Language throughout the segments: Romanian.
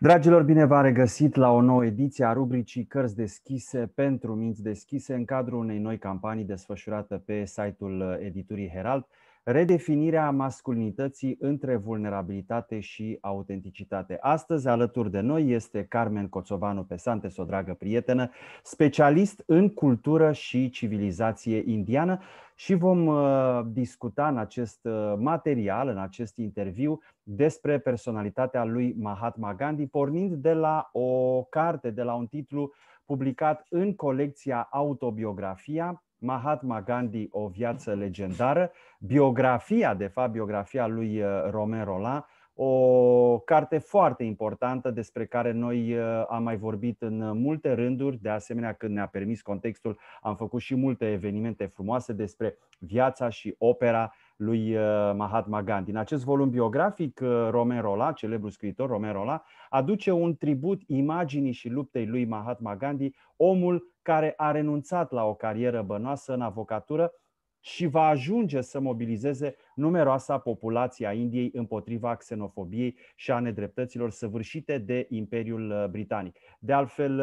Dragilor, bine v-am regăsit la o nouă ediție a rubricii Cărți deschise pentru minți deschise în cadrul unei noi campanii desfășurată pe site-ul uh, editurii Herald redefinirea masculinității între vulnerabilitate și autenticitate. Astăzi, alături de noi, este Carmen Coțovanu Pesantes, o dragă prietenă, specialist în cultură și civilizație indiană și vom uh, discuta în acest uh, material, în acest interviu, despre personalitatea lui Mahatma Gandhi, pornind de la o carte, de la un titlu publicat în colecția Autobiografia, Mahatma Gandhi, o viață legendară, biografia, de fapt, biografia lui uh, Romain Roland, o carte foarte importantă despre care noi uh, am mai vorbit în uh, multe rânduri, de asemenea când ne-a permis contextul, am făcut și multe evenimente frumoase despre viața și opera lui uh, Mahatma Gandhi. În acest volum biografic, uh, Romain Rola, celebrul scriitor Romain Rola, aduce un tribut imaginii și luptei lui Mahatma Gandhi, omul care a renunțat la o carieră bănoasă în avocatură și va ajunge să mobilizeze numeroasa populație a Indiei împotriva xenofobiei și a nedreptăților săvârșite de Imperiul uh, Britanic. De altfel,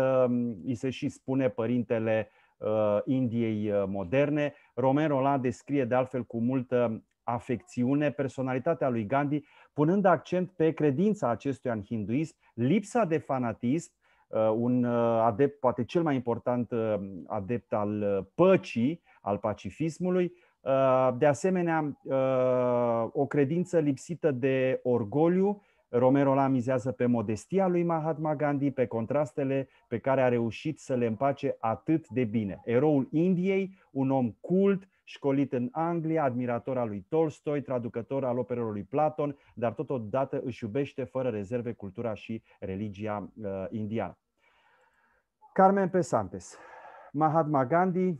îi se și spune părintele uh, Uh, Indiei uh, moderne. Romain Roland descrie de altfel cu multă afecțiune personalitatea lui Gandhi, punând accent pe credința acestuia în hinduism, lipsa de fanatism, uh, un adept, poate cel mai important adept al păcii, al pacifismului, de asemenea o credință lipsită de orgoliu Romero la mizează pe modestia lui Mahatma Gandhi, pe contrastele pe care a reușit să le împace atât de bine. Eroul Indiei, un om cult, școlit în Anglia, admirator al lui Tolstoi, traducător al operelor lui Platon, dar totodată își iubește fără rezerve cultura și religia uh, indiană. Carmen Pesantes, Mahatma Gandhi,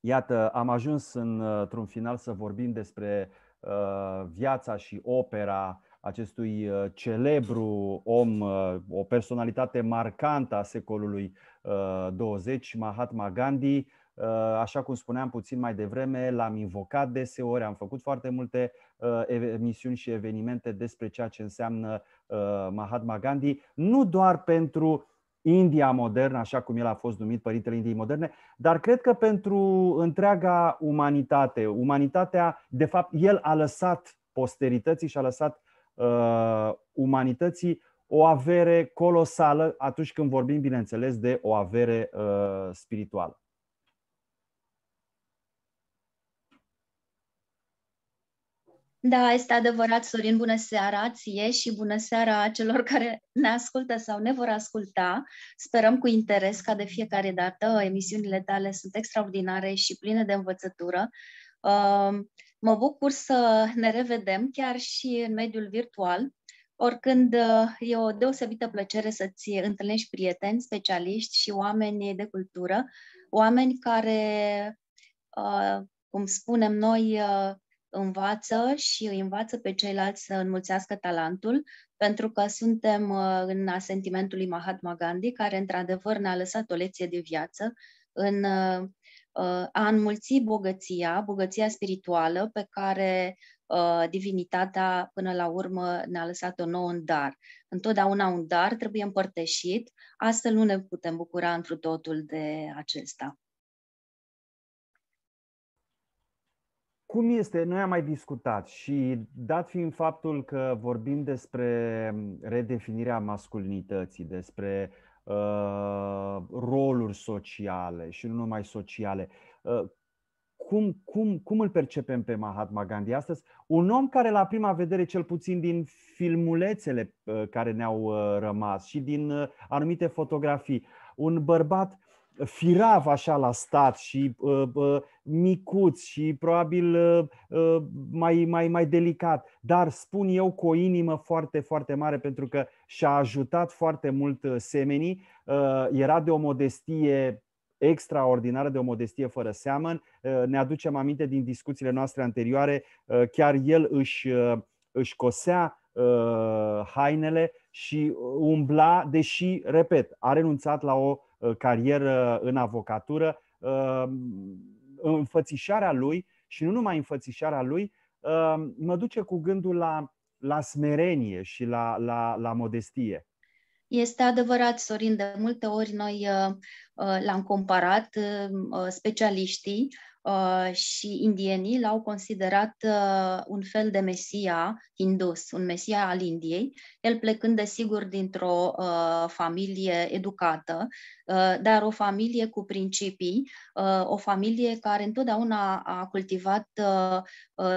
iată, am ajuns în, uh, într-un final să vorbim despre uh, viața și opera acestui uh, celebru om, uh, o personalitate marcantă a secolului 20, uh, Mahatma Gandhi. Așa cum spuneam puțin mai devreme, l-am invocat deseori, am făcut foarte multe emisiuni și evenimente despre ceea ce înseamnă Mahatma Gandhi, nu doar pentru India modernă, așa cum el a fost numit Părintele Indiei Moderne, dar cred că pentru întreaga umanitate. Umanitatea, de fapt, el a lăsat posterității și a lăsat uh, umanității o avere colosală atunci când vorbim, bineînțeles, de o avere uh, spirituală. Da, este adevărat, Sorin, bună seara ție și bună seara celor care ne ascultă sau ne vor asculta. Sperăm cu interes ca de fiecare dată emisiunile tale sunt extraordinare și pline de învățătură. Uh, Mă bucur să ne revedem chiar și în mediul virtual, oricând e o deosebită plăcere să-ți întâlnești prieteni, specialiști și oameni de cultură, oameni care, cum spunem noi, învață și îi învață pe ceilalți să înmulțească talentul, pentru că suntem în asentimentul lui Mahatma Gandhi, care într-adevăr ne-a lăsat o lecție de viață în a înmulți bogăția, bogăția spirituală pe care divinitatea până la urmă ne-a lăsat-o nouă în dar. Întotdeauna un dar trebuie împărtășit, astfel nu ne putem bucura întru totul de acesta. Cum este? Noi am mai discutat și dat fiind faptul că vorbim despre redefinirea masculinității, despre uh, Uh, roluri sociale și nu numai sociale. Uh, cum, cum, cum îl percepem pe Mahatma Gandhi astăzi? Un om care la prima vedere, cel puțin din filmulețele uh, care ne-au rămas și din anumite fotografii, un bărbat firav așa la stat și uh, uh, micuț și probabil uh, mai, mai, mai delicat, dar spun eu cu o inimă foarte, foarte mare pentru că și-a ajutat foarte mult uh, semenii. Uh, era de o modestie extraordinară, de o modestie fără seamăn. Uh, ne aducem aminte din discuțiile noastre anterioare, chiar el își, își cosea hainele și umbla, deși, repet, a renunțat la o Uh, carieră în avocatură, uh, înfățișarea lui și nu numai înfățișarea lui, uh, mă duce cu gândul la, la smerenie și la, la, la modestie. Este adevărat, Sorin, de multe ori noi l-am comparat, specialiștii, Uh, și indienii l-au considerat uh, un fel de mesia hindus, un mesia al Indiei, el plecând desigur dintr-o uh, familie educată, uh, dar o familie cu principii, uh, o familie care întotdeauna a cultivat uh, uh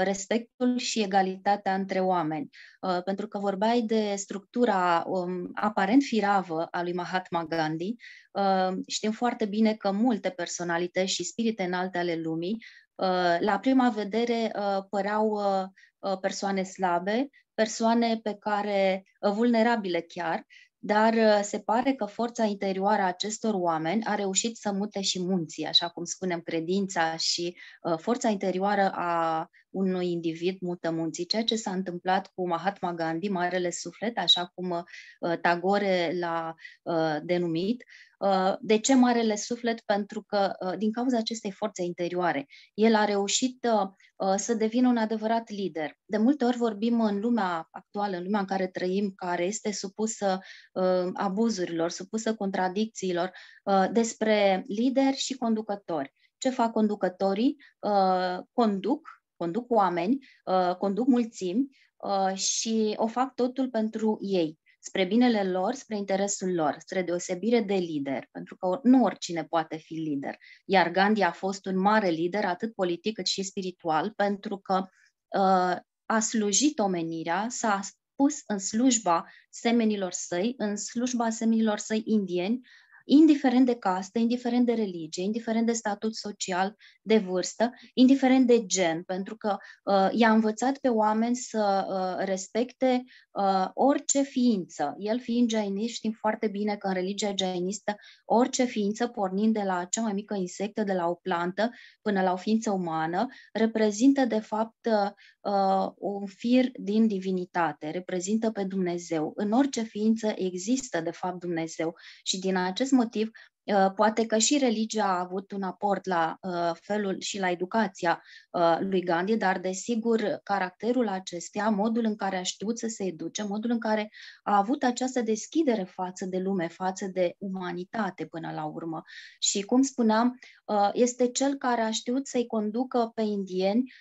respectul și egalitatea între oameni. Uh, pentru că vorbeai de structura um, aparent firavă a lui Mahatma Gandhi, Ehm, știm foarte bine că multe personalități și spirite înalte ale lumii, ehm, la prima vedere, ehm, păreau persoane slabe, persoane pe care, vulnerabile chiar, dar se pare că forța interioară a acestor oameni a reușit să mute și munții, așa cum spunem, credința și forța interioară a unui individ mutămunții, ceea ce s-a întâmplat cu Mahatma Gandhi, Marele Suflet, așa cum uh, Tagore l-a uh, denumit. Uh, de ce Marele Suflet? Pentru că din cauza acestei forțe interioare, el a reușit să devină un adevărat lider. De multe ori vorbim în lumea actuală, în lumea în care trăim, care este supusă abuzurilor, supusă contradicțiilor, despre lideri și conducători ce fac conducătorii? conduc conduc oameni, uh, conduc mulțimi uh, și o fac totul pentru ei, spre binele lor, spre interesul lor, spre deosebire de lider, pentru că nu oricine poate fi lider. Iar Gandhi a fost un mare lider, atât politic cât și spiritual, pentru că uh, a slujit omenirea, s-a pus în slujba semenilor săi, în slujba semenilor săi indieni, indiferent de castă, indiferent de religie, indiferent de statut social, de vârstă, indiferent de gen, pentru că uh, i-a învățat pe oameni să uh, respecte uh, orice ființă. El fiind jainist, știm foarte bine că în religia jainistă orice ființă, pornind de la cea mai mică insectă, de la o plantă până la o ființă umană, reprezintă de fapt uh, un fir din divinitate, reprezintă pe Dumnezeu. În orice ființă există de fapt Dumnezeu și din acest motiv, uh, poate că și religia a avut un aport la uh, felul și la educația uh, lui Gandhi, dar desigur caracterul acestea, modul în care a știut să se educe, modul în care a avut această deschidere față de lume, față de umanitate până la urmă. Și cum spuneam, este cel care a știut să-i conducă pe indieni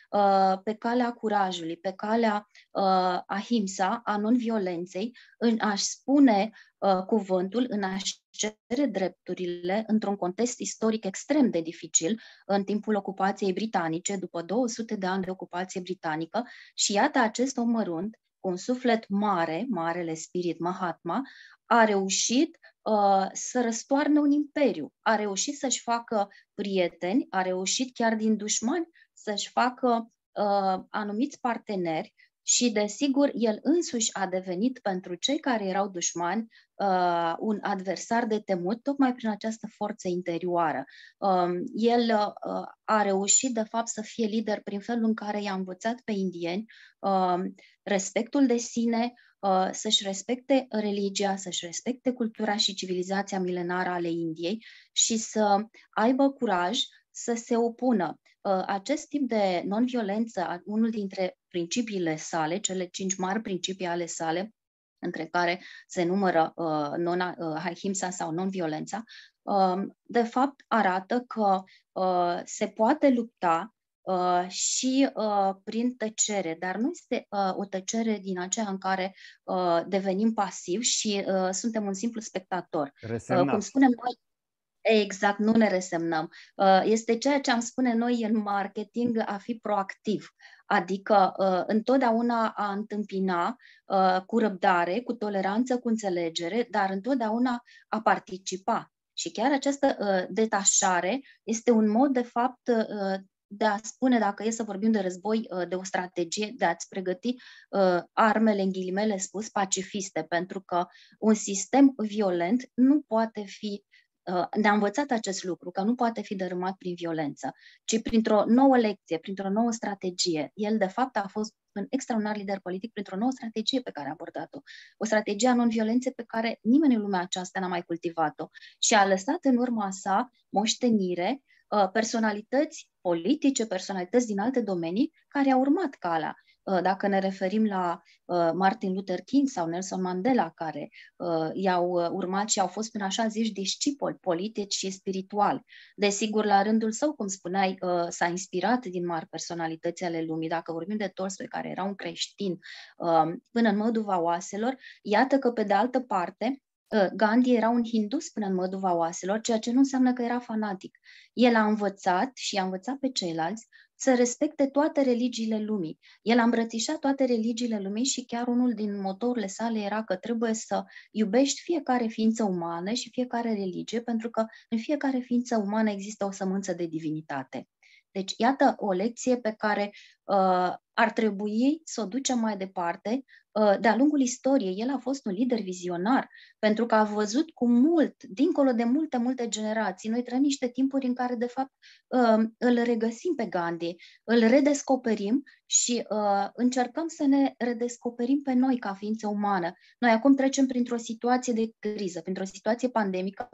pe calea curajului, pe calea uh, ahimsa, a non-violenței, în a-și spune uh, cuvântul, în a-și cere drepturile într-un context istoric extrem de dificil, în timpul ocupației britanice, după 200 de ani de ocupație britanică. Și iată acest om mărunt, cu un suflet mare, marele spirit Mahatma, a reușit uh, să răstoarne un imperiu, a reușit să-și facă prieteni, a reușit chiar din dușmani să-și facă uh, anumiți parteneri și, desigur, el însuși a devenit pentru cei care erau dușmani uh, un adversar de temut, tocmai prin această forță interioară. Uh, el uh, a reușit, de fapt, să fie lider prin felul în care i-a învățat pe indieni uh, respectul de sine, uh, să-și respecte religia, să-și respecte cultura și civilizația milenară ale Indiei și să aibă curaj să se opună. Uh, acest tip de non-violență, unul dintre principiile sale, cele cinci mari principii ale sale, între care se numără uh, non, uh, himsa sau non-violența, uh, de fapt arată că uh, se poate lupta Uh, și uh, prin tăcere, dar nu este uh, o tăcere din aceea în care uh, devenim pasivi și uh, suntem un simplu spectator. Uh, Cum spunem noi, Exact, nu ne resemnăm. Uh, este ceea ce am spune noi în marketing a fi proactiv, adică uh, întotdeauna a întâmpina uh, cu răbdare, cu toleranță, cu înțelegere, dar întotdeauna a participa. Și chiar această detașare este un mod, de fapt, de a spune, dacă e să vorbim de război, de o strategie de a-ți pregăti armele, în ghilimele spus, pacifiste, pentru că un sistem violent nu poate fi Uh, ne-a învățat acest lucru, că nu poate fi dărâmat prin violență, ci printr-o nouă lecție, printr-o nouă strategie. El, de fapt, a fost un extraordinar lider politic printr-o nouă strategie pe care a abordat-o. O strategie a non-violenței pe care nimeni în lumea aceasta n-a mai cultivat-o și a lăsat în urma sa moștenire uh, personalități politice, personalități din alte domenii care au urmat calea. Uh, dacă ne referim la uh, Martin Luther King sau Nelson Mandela, care uh, i-au urmat și au fost până așa zici discipoli politici și spirituali. Desigur, la rândul său, cum spuneai, s-a inspirat din mari personalități ale lumii. Dacă vorbim de Tolstoi, care era un creștin până în măduva oaselor, iată că, pe de altă parte, Gandhi era un hindus până în măduva oaselor, ceea ce nu înseamnă că era fanatic. El a învățat și a învățat pe ceilalți să respecte toate religiile lumii. El a îmbrățișat toate religiile lumii și chiar unul din motorile sale era că trebuie să iubești fiecare ființă umană și fiecare religie, pentru că în fiecare ființă umană există o sămânță de divinitate. Deci, iată o lecție pe care uh, ar trebui să o ducem mai departe. Uh, de-a lungul istoriei, el a fost un lider vizionar, pentru că a văzut cu mult, dincolo de multe, multe generații. Noi trăim niște timpuri în care, de fapt, uh, îl regăsim pe Gandhi, îl redescoperim și uh, încercăm să ne redescoperim pe noi ca ființă umană. Noi acum trecem printr-o situație de criză, printr-o situație pandemică.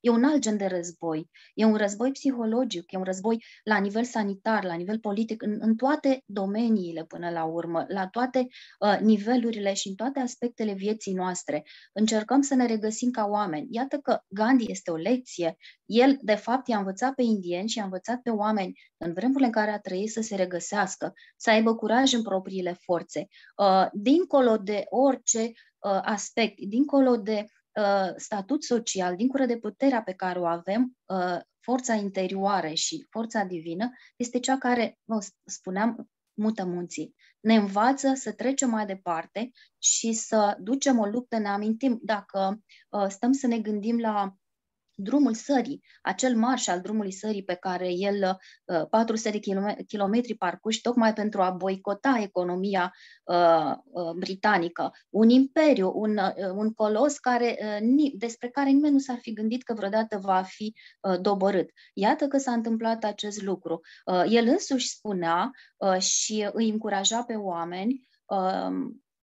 E un alt gen de război. E un război psihologic, e un război la nivel sanitar, la nivel politic, în, în toate domeniile companiile până la urmă, la toate uh, nivelurile și în toate aspectele vieții noastre. Încercăm să ne regăsim ca oameni. Iată că Gandhi este o lecție. El, de fapt, i-a învățat pe indieni și i-a învățat pe oameni în vremurile în care a trăit să se regăsească, să aibă curaj în propriile forțe. Uh, dincolo de orice uh, aspect, dincolo de uh, statut social, dincolo de puterea pe care o avem, uh, forța interioară și forța divină este cea care, vă spuneam, mută munții. Ne învață să trecem mai departe și să ducem o luptă, ne amintim, dacă uh, stăm să ne gândim la drumul sării, acel marș al drumului sării pe care el, 400 uh, de kilometri parcuși, tocmai pentru a boicota economia uh, uh, britanică. Un imperiu, un, un colos care, despre care nimeni nu s-ar fi gândit că vreodată va fi doborât. Iată că s-a întâmplat acest lucru. El însuși spunea și îi încuraja pe oameni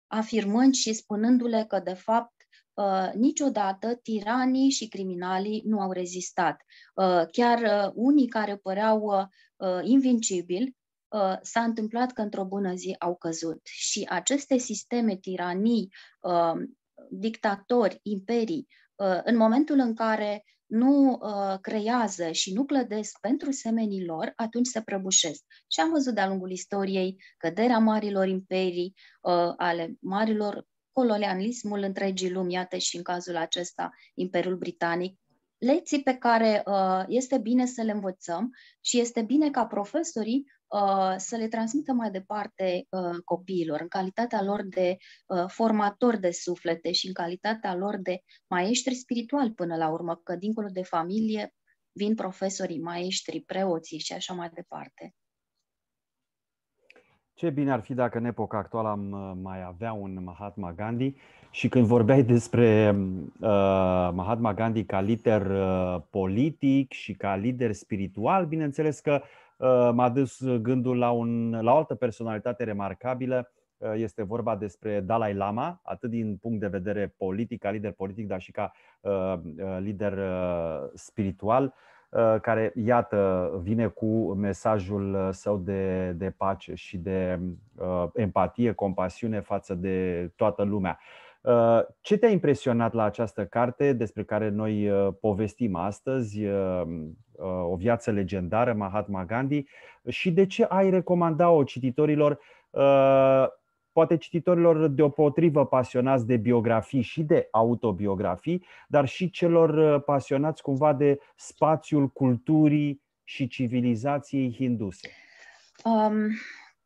afirmând și spunându-le că, de fapt, uh, niciodată tiranii și criminalii nu au rezistat. Uh, chiar uh, unii care păreau uh, uh, invincibili, uh, s-a întâmplat că într-o bună zi au căzut. Și aceste sisteme, tiranii, uh, dictatori, imperii, uh, în momentul în care nu uh, creează și nu clădesc pentru semenii lor, atunci se prăbușesc. Și am văzut de-a lungul istoriei căderea marilor imperii, uh, ale marilor colonialismul întregii lumi, iată și în cazul acesta Imperiul Britanic, lecții pe care uh, este bine să le învățăm și este bine ca profesorii uh, să le transmită mai departe uh, copiilor, în calitatea lor de uh, formatori de suflete și în calitatea lor de maestri spirituali până la urmă, că dincolo de familie vin profesorii, maestri, preoții și așa mai departe. Ce bine ar fi dacă în epoca actuală am uh, mai avea un Mahatma Gandhi și când vorbeai despre uh, Mahatma Gandhi ca lider uh, politic și ca lider spiritual, bineînțeles că uh, m-a dus gândul la, un, la o altă personalitate remarcabilă, uh, este vorba despre Dalai Lama, atât din punct de vedere politic, ca lider politic, dar și ca uh, uh, lider uh, spiritual. Uh, Uh, care, iată, vine cu mesajul uh, său de, de pace și de uh, empatie, compasiune față de toată lumea. Uh, ce te-a impresionat la această carte despre care noi uh, povestim astăzi, uh, uh O viață legendară, Mahatma Gandhi, și de ce ai recomanda-o cititorilor poate cititorilor deopotrivă pasionați de biografii și de autobiografii, dar și celor uh, pasionați cumva de spațiul culturii și civilizației hinduse? Um,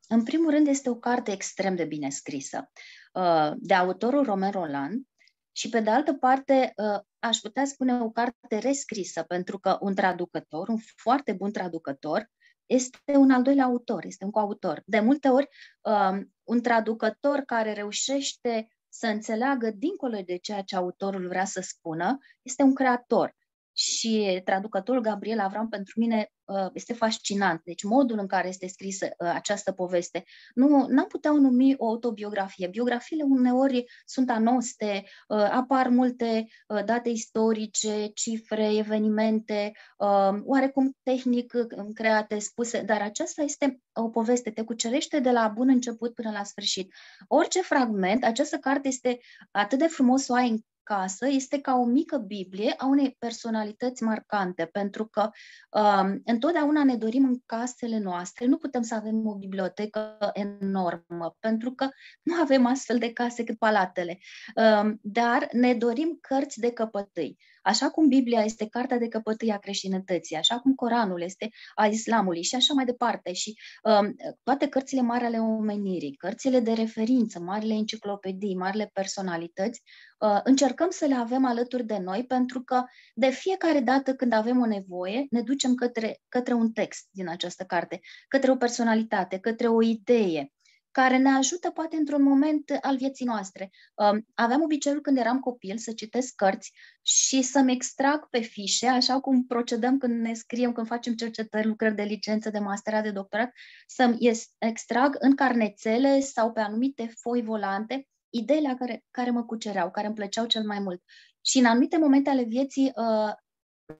în primul rând, este o carte extrem de bine scrisă uh, de autorul Romain Roland și, pe de altă parte, uh, aș putea spune o carte rescrisă, pentru că un traducător, un foarte bun traducător, este un al doilea autor, este un coautor. De multe ori, um, un traducător care reușește să înțeleagă dincolo de ceea ce autorul vrea să spună, este un creator și traducătorul Gabriel Avram pentru mine uh, este fascinant. Deci modul în care este scrisă uh, această poveste. Nu am putea o numi o autobiografie. Biografiile uneori sunt anoste, uh, apar multe date istorice, cifre, evenimente, oarecum tehnic create, spuse, dar aceasta este o poveste, te cucerește de la bun început până la sfârșit. Orice fragment, această carte este atât de frumos o ai în casă este ca o mică Biblie a unei personalități marcante, pentru că um, întotdeauna ne dorim în casele noastre, nu putem să avem o bibliotecă enormă, pentru că nu avem astfel de case cât palatele, um, dar ne dorim cărți de căpătâi. Așa cum Biblia este cartea de căpătâi a creștinătății, așa cum Coranul este a islamului și așa mai departe. Și um, toate cărțile mari ale omenirii, cărțile de referință, marile enciclopedii, marile personalități, uh, încercăm să le avem alături de noi pentru că de fiecare dată când avem o nevoie, ne ducem către, către un text din această carte, către o personalitate, către o idee, care ne ajută poate într-un moment al vieții noastre. Um, aveam obiceiul când eram copil să citesc cărți și să-mi extrag pe fișe, așa cum procedăm când ne scriem, când facem cercetări, lucrări de licență, de masterat, de doctorat, să-mi extrag în carnețele sau pe anumite foi volante ideile care, care mă cucereau, care îmi plăceau cel mai mult. Și în anumite momente ale vieții uh,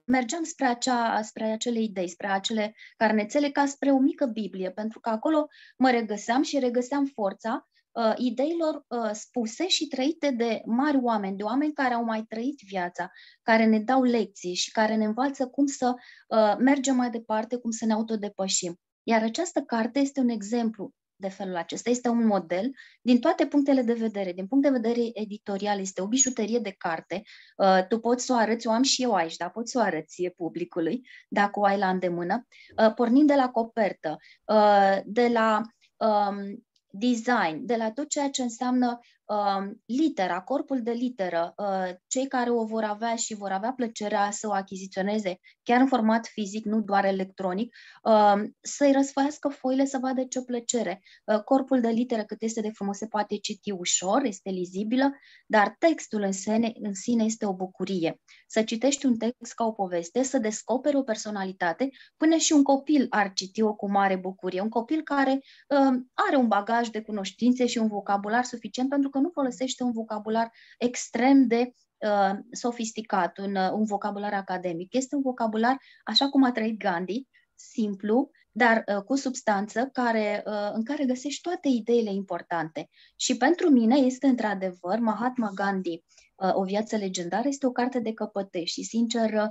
mergeam spre, acea, spre acele idei, spre acele carnețele, ca spre o mică Biblie, pentru că acolo mă regăseam și regăseam forța uh, ideilor uh, spuse și trăite de mari oameni, de oameni care au mai trăit viața, care ne dau lecții și care ne învață cum să uh, mergem mai departe, cum să ne autodepășim. Iar această carte este un exemplu de felul acesta. Este un model din toate punctele de vedere. Din punct de vedere editorial, este o bijuterie de carte. Uh, tu poți să o arăți, o am și eu aici, dar poți să o arăți publicului, dacă o ai la îndemână. Uh, pornind de la copertă, uh, de la um, design, de la tot ceea ce înseamnă Um, litera, corpul de literă, uh, cei care o vor avea și vor avea plăcerea să o achiziționeze, chiar în format fizic, nu doar electronic, um, să-i răsfăiască foile să vadă ce plăcere. Uh, corpul de literă, cât este de frumos, se poate citi ușor, este lizibilă, dar textul în sine, în sine este o bucurie. Să citești un text ca o poveste, să descoperi o personalitate, până și un copil ar citi-o cu mare bucurie. Un copil care um, are un bagaj de cunoștințe și un vocabular suficient pentru că că nu folosește un vocabular extrem de uh, sofisticat, un, uh, un vocabular academic. Este un vocabular, așa cum a trăit Gandhi, simplu, dar uh, cu substanță care, uh, în care găsești toate ideile importante. Și pentru mine este într-adevăr Mahatma Gandhi, uh, O viață legendară, este o carte de căpătești și, sincer, uh,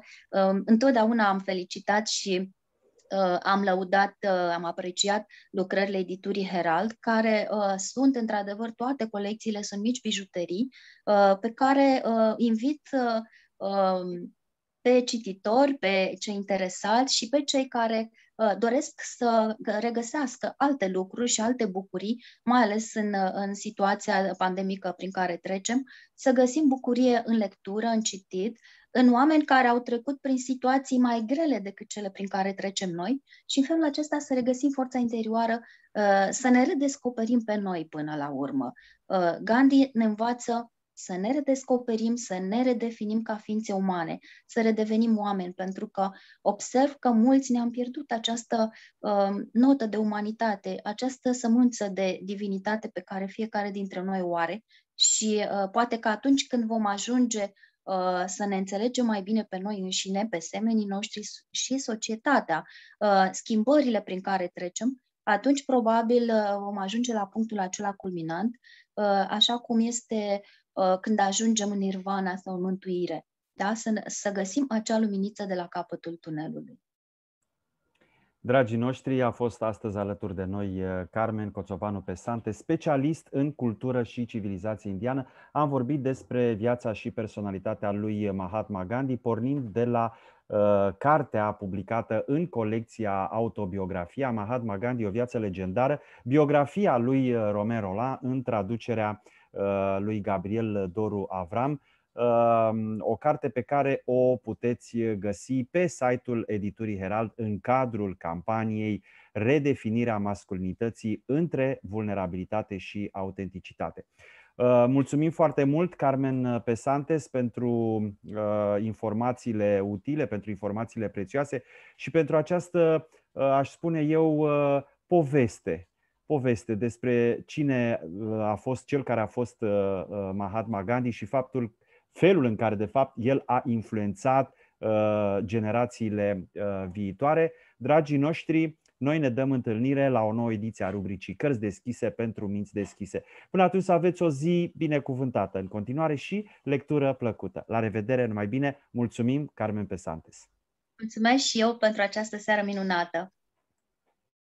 um, întotdeauna am felicitat și uh, am lăudat, uh, am apreciat lucrările editurii Herald, care uh, sunt, într-adevăr, toate colecțiile sunt mici bijuterii uh, pe care uh, invit uh, uh, pe cititori, pe cei interesați și pe cei care uh, doresc să regăsească alte lucruri și alte bucurii, mai ales în, uh, în situația pandemică prin care trecem, să găsim bucurie în lectură, în citit, în oameni care au trecut prin situații mai grele decât cele prin care trecem noi și în felul acesta să regăsim forța interioară, uh, să ne redescoperim pe noi până la urmă. Uh, Gandhi ne învață să ne redescoperim, să ne redefinim ca ființe umane, să redevenim oameni, pentru că observ că mulți ne-am pierdut această uh, notă de umanitate, această sămânță de divinitate pe care fiecare dintre noi o are și uh, poate că atunci când vom ajunge Uh, să ne înțelegem mai bine pe noi înșine, pe semenii noștri și societatea, uh, schimbările prin care trecem, atunci probabil uh, vom ajunge la punctul acela culminant, așa cum este când ajungem în nirvana sau în mântuire, da? să, să găsim acea luminiță de la capătul tunelului. Dragii noștri, a fost astăzi alături de noi eh, Carmen Coțovanu Pesante, specialist în cultură și civilizație indiană. Am vorbit despre viața și personalitatea lui Mahatma Gandhi, pornind de la uh, cartea publicată în colecția Autobiografia Mahatma Gandhi, o viață legendară, biografia lui eh, Romero La, în traducerea uh, lui Gabriel Doru Avram. Ehm, o carte pe care o puteți eh, găsi pe site-ul editurii Herald în cadrul campaniei Redefinirea masculinității între vulnerabilitate și autenticitate. Ehm, mulțumim foarte mult, Carmen Pesantes, pentru eh, informațiile utile, pentru informațiile prețioase și pentru această, eh, aș spune eu, poveste poveste despre cine a fost cel care a fost Mahatma Gandhi și faptul felul în care, de fapt, el a influențat uh, generațiile uh, viitoare. Dragii noștri, noi ne dăm întâlnire la o nouă ediție a rubricii Cărți deschise pentru minți deschise. Până atunci să aveți o zi binecuvântată în continuare și lectură plăcută. La revedere, numai bine! Mulțumim, Carmen Pesantes! Mulțumesc și eu pentru această seară minunată!